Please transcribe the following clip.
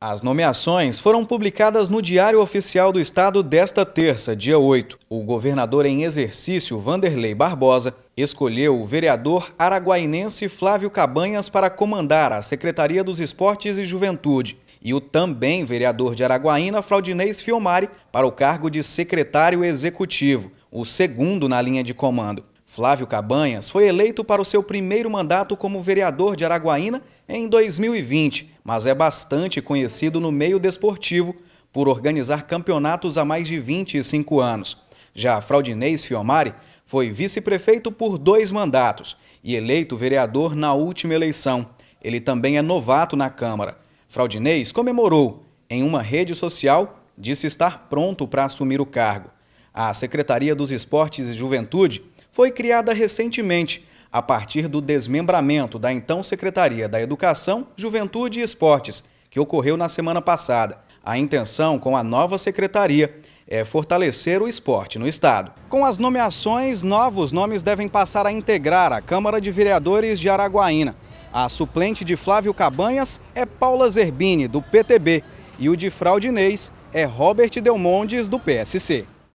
As nomeações foram publicadas no Diário Oficial do Estado desta terça, dia 8. O governador em exercício, Vanderlei Barbosa, escolheu o vereador araguainense Flávio Cabanhas para comandar a Secretaria dos Esportes e Juventude e o também vereador de Araguaína, Fraudinês Fiomari, para o cargo de secretário executivo, o segundo na linha de comando. Flávio Cabanhas foi eleito para o seu primeiro mandato como vereador de Araguaína em 2020, mas é bastante conhecido no meio desportivo por organizar campeonatos há mais de 25 anos. Já Fraudinês Fiomari foi vice-prefeito por dois mandatos e eleito vereador na última eleição. Ele também é novato na Câmara. Fraudinês comemorou em uma rede social, disse estar pronto para assumir o cargo. A Secretaria dos Esportes e Juventude foi criada recentemente, a partir do desmembramento da então Secretaria da Educação, Juventude e Esportes, que ocorreu na semana passada. A intenção com a nova secretaria é fortalecer o esporte no Estado. Com as nomeações, novos nomes devem passar a integrar a Câmara de Vereadores de Araguaína. A suplente de Flávio Cabanhas é Paula Zerbini, do PTB, e o de Fraudinês é Robert Delmondes, do PSC.